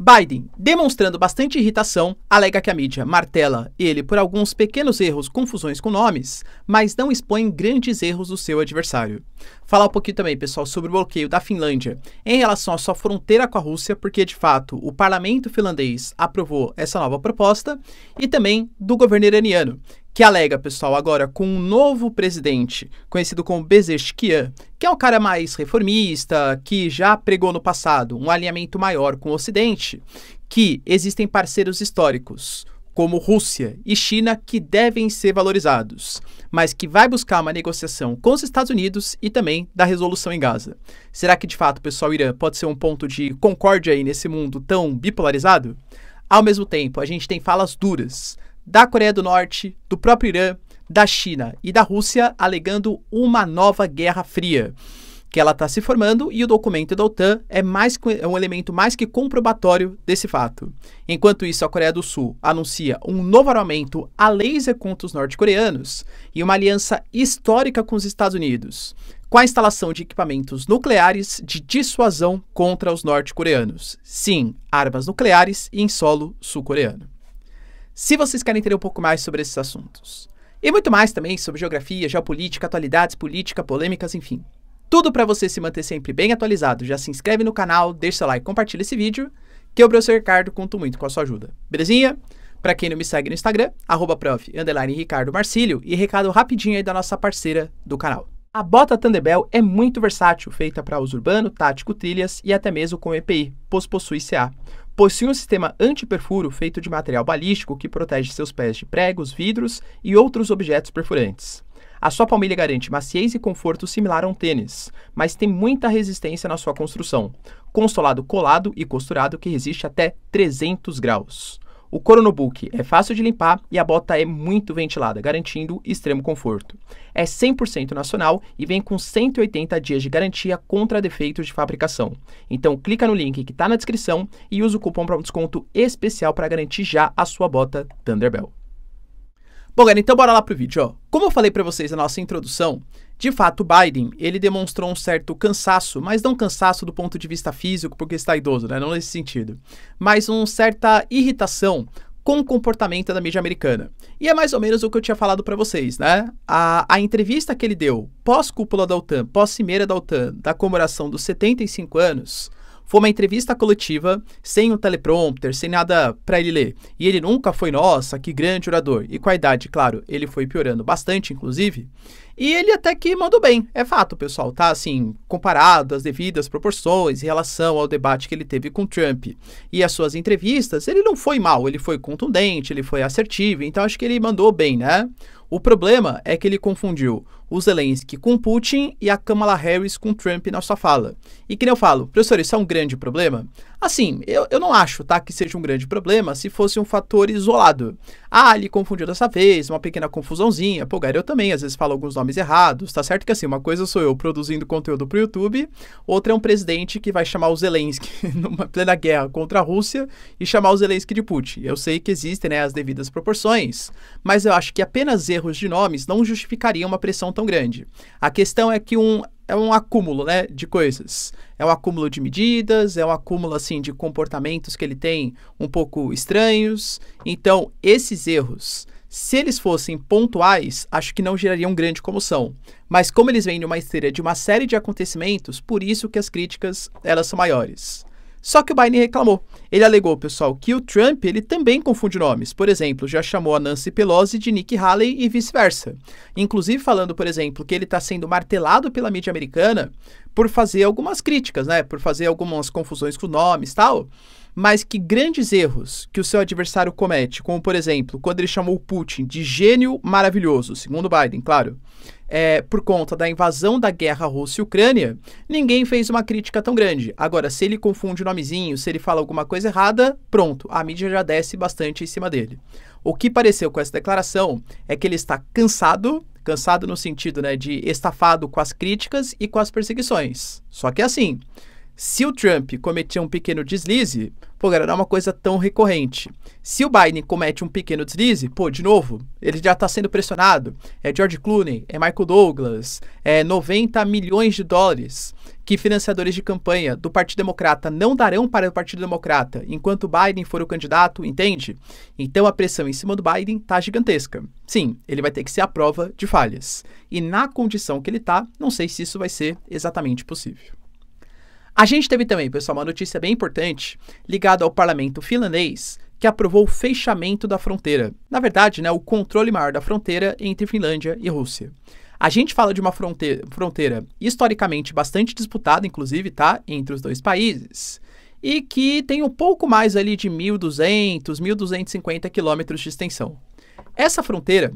Biden, demonstrando bastante irritação, alega que a mídia martela ele por alguns pequenos erros, confusões com nomes, mas não expõe grandes erros do seu adversário. Falar um pouquinho também, pessoal, sobre o bloqueio da Finlândia em relação à sua fronteira com a Rússia, porque de fato o parlamento finlandês aprovou essa nova proposta, e também do governo iraniano, que alega, pessoal, agora com um novo presidente, conhecido como Bezeshkian, que é um cara mais reformista, que já pregou no passado um alinhamento maior com o Ocidente, que existem parceiros históricos, como Rússia e China, que devem ser valorizados, mas que vai buscar uma negociação com os Estados Unidos e também da resolução em Gaza. Será que de fato, pessoal, o Irã pode ser um ponto de concórdia aí nesse mundo tão bipolarizado? Ao mesmo tempo, a gente tem falas duras da Coreia do Norte, do próprio Irã, da China e da Rússia, alegando uma nova Guerra Fria que ela está se formando e o documento da OTAN é, mais, é um elemento mais que comprobatório desse fato. Enquanto isso, a Coreia do Sul anuncia um novo armamento a laser contra os norte-coreanos e uma aliança histórica com os Estados Unidos, com a instalação de equipamentos nucleares de dissuasão contra os norte-coreanos. Sim, armas nucleares em solo sul-coreano se vocês querem entender um pouco mais sobre esses assuntos. E muito mais também sobre geografia, geopolítica, atualidades, política, polêmicas, enfim. Tudo para você se manter sempre bem atualizado. Já se inscreve no canal, deixa seu like, compartilha esse vídeo, que eu, professor Ricardo, conto muito com a sua ajuda. Belezinha? Para quem não me segue no Instagram, arroba prof, Ricardo Marcílio, e recado rapidinho aí da nossa parceira do canal. A bota Thunderbell é muito versátil, feita para uso urbano, tático, trilhas e até mesmo com EPI, pois possui CA. Possui um sistema antiperfuro feito de material balístico que protege seus pés de pregos, vidros e outros objetos perfurantes. A sua palmilha garante maciez e conforto similar a um tênis, mas tem muita resistência na sua construção. solado colado e costurado que resiste até 300 graus. O Coronobook é fácil de limpar e a bota é muito ventilada, garantindo extremo conforto. É 100% nacional e vem com 180 dias de garantia contra defeitos de fabricação. Então clica no link que está na descrição e usa o cupom para um desconto especial para garantir já a sua bota Thunderbell. Bom, galera, então bora lá pro vídeo, ó. Como eu falei para vocês na nossa introdução, de fato, Biden, ele demonstrou um certo cansaço, mas não cansaço do ponto de vista físico, porque está idoso, né? Não nesse sentido. Mas uma certa irritação com o comportamento da mídia americana. E é mais ou menos o que eu tinha falado para vocês, né? A, a, entrevista que ele deu pós-cúpula da OTAN, pós-cimeira da OTAN, da comemoração dos 75 anos, foi uma entrevista coletiva, sem o teleprompter, sem nada para ele ler. E ele nunca foi, nossa, que grande orador. E com a idade, claro, ele foi piorando bastante, inclusive. E ele até que mandou bem, é fato, pessoal, tá? Assim, comparado às devidas proporções em relação ao debate que ele teve com Trump e as suas entrevistas, ele não foi mal, ele foi contundente, ele foi assertivo, então acho que ele mandou bem, né? O problema é que ele confundiu o Zelensky com Putin e a Kamala Harris com Trump na sua fala. E que nem eu falo, professor, isso é um grande problema? Assim, eu, eu não acho tá, que seja um grande problema se fosse um fator isolado. Ah, ele confundiu dessa vez, uma pequena confusãozinha. Pô, cara, eu também às vezes falo alguns nomes errados. Tá certo que assim, uma coisa sou eu produzindo conteúdo pro YouTube, outra é um presidente que vai chamar o Zelensky numa plena guerra contra a Rússia e chamar o Zelensky de Putin. Eu sei que existem né, as devidas proporções, mas eu acho que apenas erros de nomes não justificariam uma pressão tão grande. A questão é que um é um acúmulo, né, de coisas. É um acúmulo de medidas, é um acúmulo assim de comportamentos que ele tem um pouco estranhos. Então, esses erros, se eles fossem pontuais, acho que não gerariam grande comoção. Mas como eles vêm de uma esteira de uma série de acontecimentos, por isso que as críticas, elas são maiores. Só que o Biden reclamou. Ele alegou, pessoal, que o Trump ele também confunde nomes. Por exemplo, já chamou a Nancy Pelosi de Nick Haley e vice-versa. Inclusive falando, por exemplo, que ele está sendo martelado pela mídia americana por fazer algumas críticas, né? Por fazer algumas confusões com nomes, tal. Mas que grandes erros que o seu adversário comete, como por exemplo, quando ele chamou o Putin de gênio maravilhoso, segundo Biden, claro é, por conta da invasão da guerra Rússia e Ucrânia, ninguém fez uma crítica tão grande. Agora, se ele confunde o nomezinho, se ele fala alguma coisa errada, pronto, a mídia já desce bastante em cima dele. O que pareceu com essa declaração é que ele está cansado, cansado no sentido né, de estafado com as críticas e com as perseguições. Só que é assim. Se o Trump cometia um pequeno deslize, pô, galera, é uma coisa tão recorrente. Se o Biden comete um pequeno deslize, pô, de novo, ele já está sendo pressionado. É George Clooney, é Michael Douglas, é 90 milhões de dólares que financiadores de campanha do Partido Democrata não darão para o Partido Democrata enquanto Biden for o candidato, entende? Então a pressão em cima do Biden tá gigantesca. Sim, ele vai ter que ser a prova de falhas. E na condição que ele tá, não sei se isso vai ser exatamente possível. A gente teve também, pessoal, uma notícia bem importante ligada ao parlamento finlandês, que aprovou o fechamento da fronteira. Na verdade, né, o controle maior da fronteira entre Finlândia e Rússia. A gente fala de uma fronteira, fronteira historicamente bastante disputada, inclusive, tá? Entre os dois países. E que tem um pouco mais ali de 1.200, 1.250 quilômetros de extensão. Essa fronteira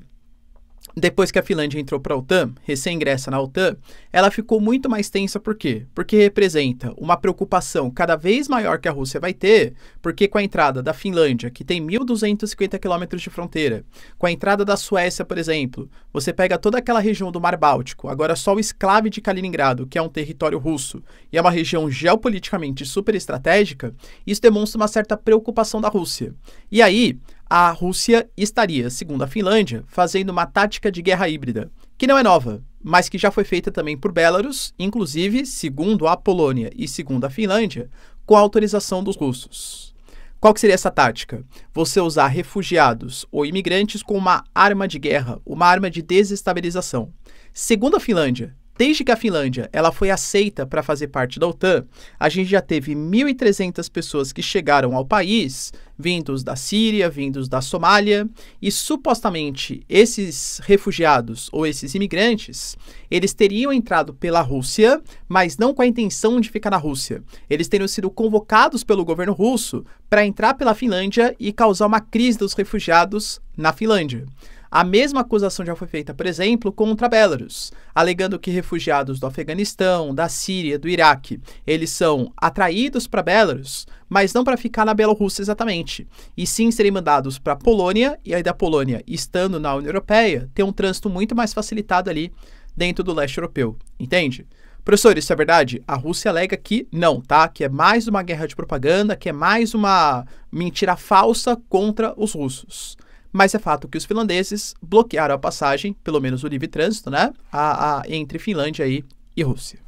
depois que a Finlândia entrou para a OTAN, recém-ingressa na OTAN, ela ficou muito mais tensa por quê? Porque representa uma preocupação cada vez maior que a Rússia vai ter, porque com a entrada da Finlândia, que tem 1.250 quilômetros de fronteira, com a entrada da Suécia, por exemplo, você pega toda aquela região do Mar Báltico, agora só o esclave de Kaliningrado, que é um território russo, e é uma região geopoliticamente super estratégica, isso demonstra uma certa preocupação da Rússia. E aí, a Rússia estaria, segundo a Finlândia, fazendo uma tática de guerra híbrida, que não é nova, mas que já foi feita também por Belarus, inclusive, segundo a Polônia e segundo a Finlândia, com a autorização dos russos. Qual seria essa tática? Você usar refugiados ou imigrantes como uma arma de guerra, uma arma de desestabilização. Segundo a Finlândia, Desde que a Finlândia ela foi aceita para fazer parte da OTAN, a gente já teve 1.300 pessoas que chegaram ao país, vindos da Síria, vindos da Somália, e supostamente esses refugiados ou esses imigrantes, eles teriam entrado pela Rússia, mas não com a intenção de ficar na Rússia. Eles teriam sido convocados pelo governo russo para entrar pela Finlândia e causar uma crise dos refugiados na Finlândia. A mesma acusação já foi feita, por exemplo, contra Belarus, alegando que refugiados do Afeganistão, da Síria, do Iraque, eles são atraídos para Belarus, mas não para ficar na Bielorrússia exatamente, e sim serem mandados para a Polônia, e aí da Polônia, estando na União Europeia, ter um trânsito muito mais facilitado ali dentro do leste europeu, entende? Professor, isso é verdade? A Rússia alega que não, tá? Que é mais uma guerra de propaganda, que é mais uma mentira falsa contra os russos. Mas é fato que os finlandeses bloquearam a passagem, pelo menos o livre trânsito, né? A, a, entre Finlândia e, e Rússia.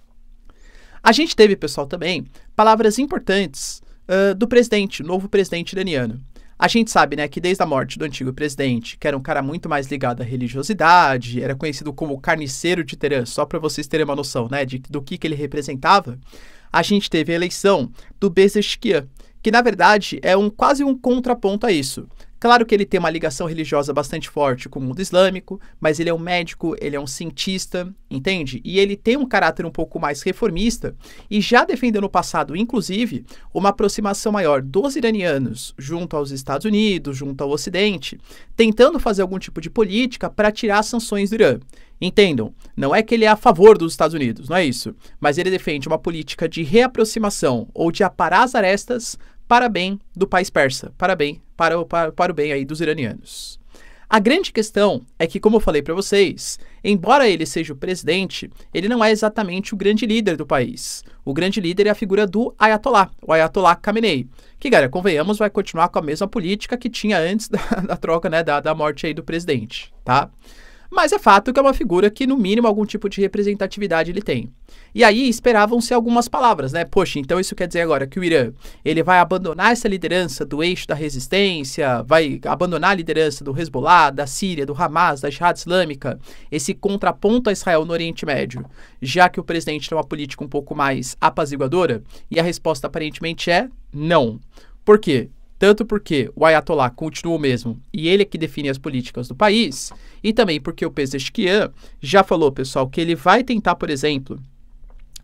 A gente teve, pessoal, também palavras importantes uh, do presidente, o novo presidente iraniano. A gente sabe, né, que desde a morte do antigo presidente, que era um cara muito mais ligado à religiosidade, era conhecido como o carniceiro de Teherã, só para vocês terem uma noção, né, de, do que, que ele representava, a gente teve a eleição do Bezeshkian, que na verdade é um quase um contraponto a isso. Claro que ele tem uma ligação religiosa bastante forte com o mundo islâmico, mas ele é um médico, ele é um cientista, entende? E ele tem um caráter um pouco mais reformista e já defendeu no passado, inclusive, uma aproximação maior dos iranianos junto aos Estados Unidos, junto ao Ocidente, tentando fazer algum tipo de política para tirar as sanções do Irã. Entendam, não é que ele é a favor dos Estados Unidos, não é isso, mas ele defende uma política de reaproximação ou de aparar as arestas Parabéns do país persa, Parabéns para o, para, para o bem aí dos iranianos. A grande questão é que, como eu falei para vocês, embora ele seja o presidente, ele não é exatamente o grande líder do país. O grande líder é a figura do Ayatollah, o Ayatollah Khamenei, que, galera, convenhamos, vai continuar com a mesma política que tinha antes da, da troca, né, da, da morte aí do presidente, tá? Mas é fato que é uma figura que, no mínimo, algum tipo de representatividade ele tem. E aí esperavam-se algumas palavras, né? Poxa, então isso quer dizer agora que o Irã ele vai abandonar essa liderança do eixo da resistência, vai abandonar a liderança do Hezbollah, da Síria, do Hamas, da Jihad Islâmica, esse contraponto a Israel no Oriente Médio, já que o presidente tem uma política um pouco mais apaziguadora? E a resposta aparentemente é não. Por quê? tanto porque o Ayatollah continua o mesmo e ele é que define as políticas do país, e também porque o Pezeshkian já falou, pessoal, que ele vai tentar, por exemplo,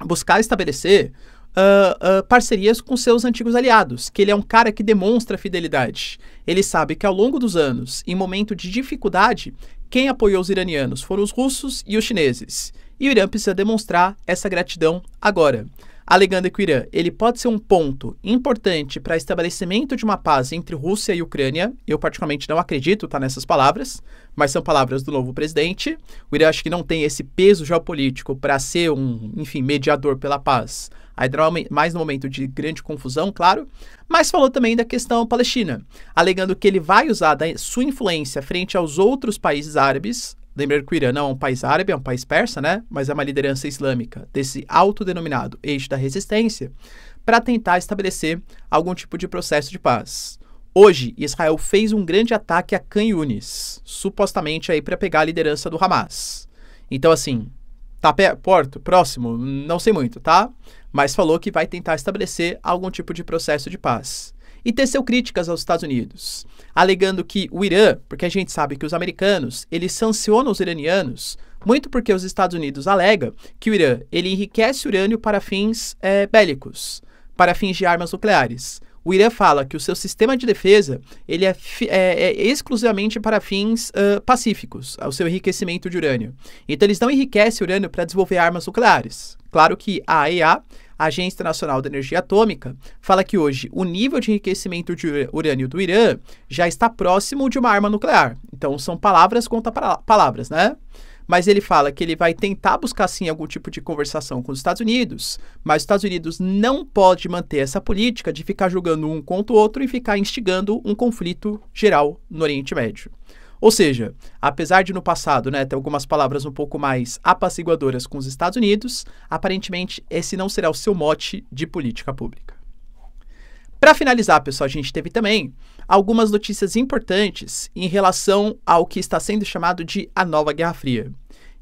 buscar estabelecer Uh, uh, parcerias com seus antigos aliados, que ele é um cara que demonstra fidelidade. Ele sabe que ao longo dos anos, em momento de dificuldade, quem apoiou os iranianos foram os russos e os chineses. E o Irã precisa demonstrar essa gratidão agora alegando que o Irã ele pode ser um ponto importante para estabelecimento de uma paz entre Rússia e Ucrânia. Eu particularmente não acredito tá, nessas palavras, mas são palavras do novo presidente. O Irã acho que não tem esse peso geopolítico para ser um, enfim, mediador pela paz. Aí mais no momento de grande confusão, claro, mas falou também da questão palestina, alegando que ele vai usar da sua influência frente aos outros países árabes Lembrando que o Irã não é um país árabe, é um país persa, né? Mas é uma liderança islâmica desse autodenominado eixo da resistência para tentar estabelecer algum tipo de processo de paz. Hoje, Israel fez um grande ataque a Khan Yunis, supostamente aí para pegar a liderança do Hamas. Então, assim, tá perto, próximo, não sei muito, tá? Mas falou que vai tentar estabelecer algum tipo de processo de paz e teceu críticas aos Estados Unidos, alegando que o Irã, porque a gente sabe que os americanos, eles sancionam os iranianos, muito porque os Estados Unidos alega que o Irã, ele enriquece urânio para fins é, bélicos, para fins de armas nucleares. O Irã fala que o seu sistema de defesa ele é, é, é exclusivamente para fins uh, pacíficos, ao seu enriquecimento de urânio. Então, eles não enriquecem urânio para desenvolver armas nucleares. Claro que a AEA a Agência Internacional da Energia Atômica fala que hoje o nível de enriquecimento de urânio do Irã já está próximo de uma arma nuclear. Então são palavras contra palavras, né? Mas ele fala que ele vai tentar buscar sim algum tipo de conversação com os Estados Unidos, mas os Estados Unidos não pode manter essa política de ficar jogando um contra o outro e ficar instigando um conflito geral no Oriente Médio. Ou seja, apesar de no passado né, ter algumas palavras um pouco mais apaciguadoras com os Estados Unidos, aparentemente esse não será o seu mote de política pública. Para finalizar, pessoal, a gente teve também algumas notícias importantes em relação ao que está sendo chamado de a nova Guerra Fria.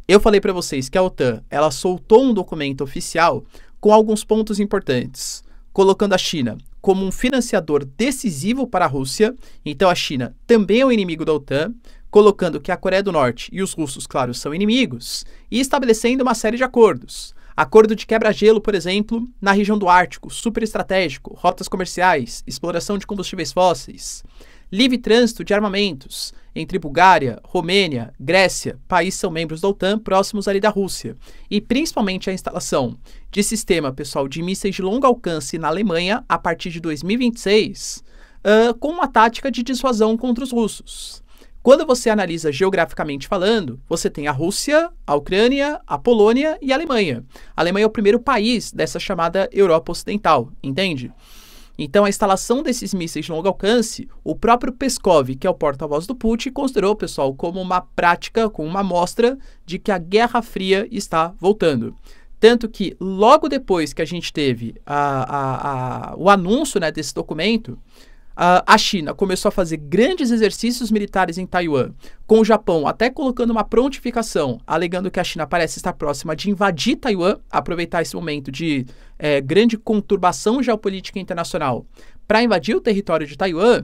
Eu falei para vocês que a OTAN ela soltou um documento oficial com alguns pontos importantes colocando a China como um financiador decisivo para a Rússia, então a China também é um inimigo da OTAN, colocando que a Coreia do Norte e os russos, claro, são inimigos, e estabelecendo uma série de acordos. Acordo de quebra-gelo, por exemplo, na região do Ártico, super estratégico, rotas comerciais, exploração de combustíveis fósseis livre trânsito de armamentos entre Bulgária, Romênia, Grécia, países são membros da OTAN próximos ali da Rússia, e principalmente a instalação de sistema pessoal de mísseis de longo alcance na Alemanha a partir de 2026, uh, com uma tática de dissuasão contra os russos. Quando você analisa geograficamente falando, você tem a Rússia, a Ucrânia, a Polônia e a Alemanha. A Alemanha é o primeiro país dessa chamada Europa Ocidental, entende? Então, a instalação desses mísseis de longo alcance, o próprio Peskov, que é o porta-voz do Putin, considerou, pessoal, como uma prática, como uma amostra de que a Guerra Fria está voltando. Tanto que, logo depois que a gente teve a, a, a, o anúncio né, desse documento, a, a China começou a fazer grandes exercícios militares em Taiwan, com o Japão até colocando uma prontificação, alegando que a China parece estar próxima de invadir Taiwan, aproveitar esse momento de é, grande conturbação geopolítica internacional para invadir o território de Taiwan.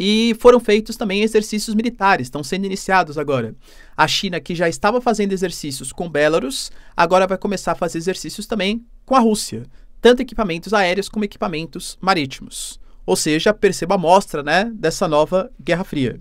E foram feitos também exercícios militares, estão sendo iniciados agora. A China, que já estava fazendo exercícios com Belarus, agora vai começar a fazer exercícios também com a Rússia, tanto equipamentos aéreos como equipamentos marítimos. Ou seja, perceba a mostra né, dessa nova Guerra Fria.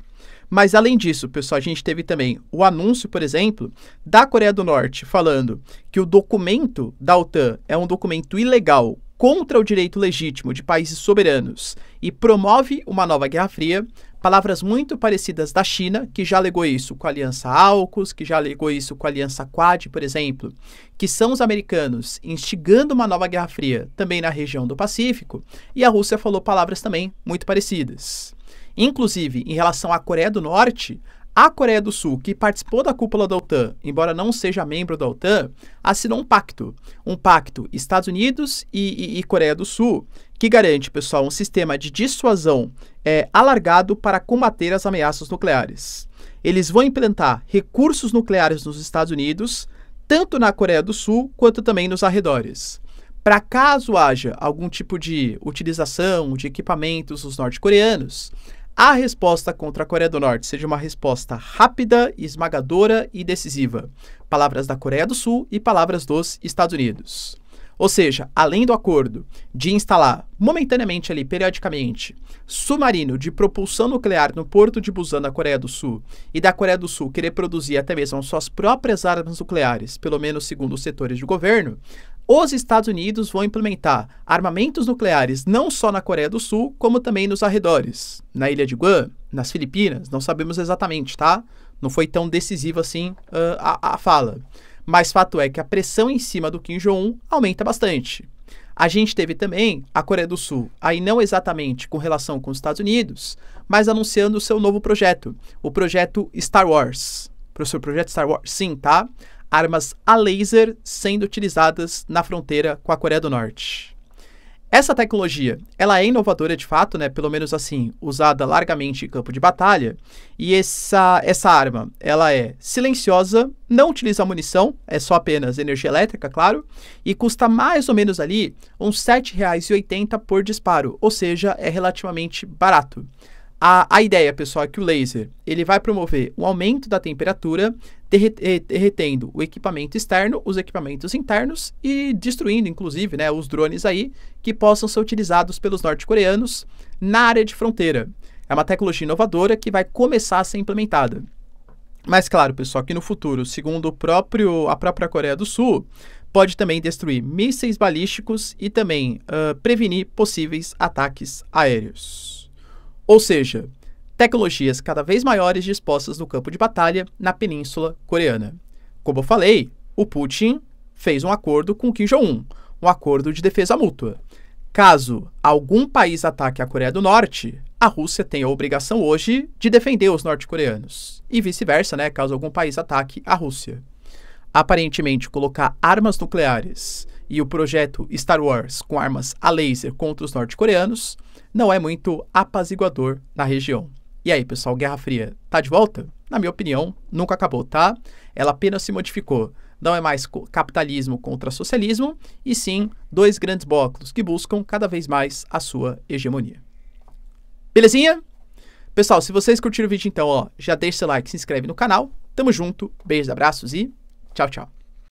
Mas além disso, pessoal, a gente teve também o anúncio, por exemplo, da Coreia do Norte falando que o documento da OTAN é um documento ilegal contra o direito legítimo de países soberanos e promove uma nova Guerra Fria, palavras muito parecidas da China, que já alegou isso com a aliança AUKUS, que já alegou isso com a aliança Quad, por exemplo, que são os americanos instigando uma nova Guerra Fria também na região do Pacífico, e a Rússia falou palavras também muito parecidas. Inclusive, em relação à Coreia do Norte, a Coreia do Sul, que participou da cúpula da OTAN, embora não seja membro da OTAN, assinou um pacto. Um pacto Estados Unidos e, e, e Coreia do Sul, que garante, pessoal, um sistema de dissuasão é, alargado para combater as ameaças nucleares. Eles vão implantar recursos nucleares nos Estados Unidos, tanto na Coreia do Sul quanto também nos arredores. Para caso haja algum tipo de utilização de equipamentos dos norte-coreanos, a resposta contra a Coreia do Norte seja uma resposta rápida, esmagadora e decisiva. Palavras da Coreia do Sul e palavras dos Estados Unidos. Ou seja, além do acordo de instalar momentaneamente ali, periodicamente, submarino de propulsão nuclear no porto de Busan, na Coreia do Sul, e da Coreia do Sul querer produzir até mesmo suas próprias armas nucleares, pelo menos segundo os setores do governo, os Estados Unidos vão implementar armamentos nucleares não só na Coreia do Sul, como também nos arredores, na ilha de Guam, nas Filipinas, não sabemos exatamente, tá? Não foi tão decisiva assim uh, a, a fala. Mas fato é que a pressão em cima do Kim Jong-un aumenta bastante. A gente teve também a Coreia do Sul, aí não exatamente com relação com os Estados Unidos, mas anunciando o seu novo projeto, o projeto Star Wars. Pro o seu projeto Star Wars, sim, tá? Armas a laser sendo utilizadas na fronteira com a Coreia do Norte. Essa tecnologia, ela é inovadora de fato, né? Pelo menos assim, usada largamente em campo de batalha. E essa, essa arma, ela é silenciosa, não utiliza munição, é só apenas energia elétrica, claro, e custa mais ou menos ali uns R$ 7,80 por disparo, ou seja, é relativamente barato. A, a ideia, pessoal, é que o laser ele vai promover um aumento da temperatura, eh, derretendo o equipamento externo, os equipamentos internos e destruindo, inclusive, né, os drones aí que possam ser utilizados pelos norte-coreanos na área de fronteira. É uma tecnologia inovadora que vai começar a ser implementada. Mas claro, pessoal, que no futuro, segundo o próprio, a própria Coreia do Sul, pode também destruir mísseis balísticos e também uh, prevenir possíveis ataques aéreos. Ou seja, tecnologias cada vez maiores dispostas no campo de batalha na Península Coreana. Como eu falei, o Putin fez um acordo com Kim Jong-un, um acordo de defesa mútua. Caso algum país ataque a Coreia do Norte, a Rússia tem a obrigação hoje de defender os norte-coreanos. E vice-versa, né? Caso algum país ataque a Rússia. Aparentemente, colocar armas nucleares e o projeto Star Wars com armas a laser contra os norte-coreanos não é muito apaziguador na região. E aí, pessoal, Guerra Fria tá de volta? Na minha opinião, nunca acabou, tá? Ela apenas se modificou. Não é mais capitalismo contra socialismo, e sim dois grandes blocos que buscam cada vez mais a sua hegemonia. Belezinha? Pessoal, se vocês curtiram o vídeo, então, ó, já deixa seu like, se inscreve no canal. Tamo junto, beijos, abraços e tchau, tchau.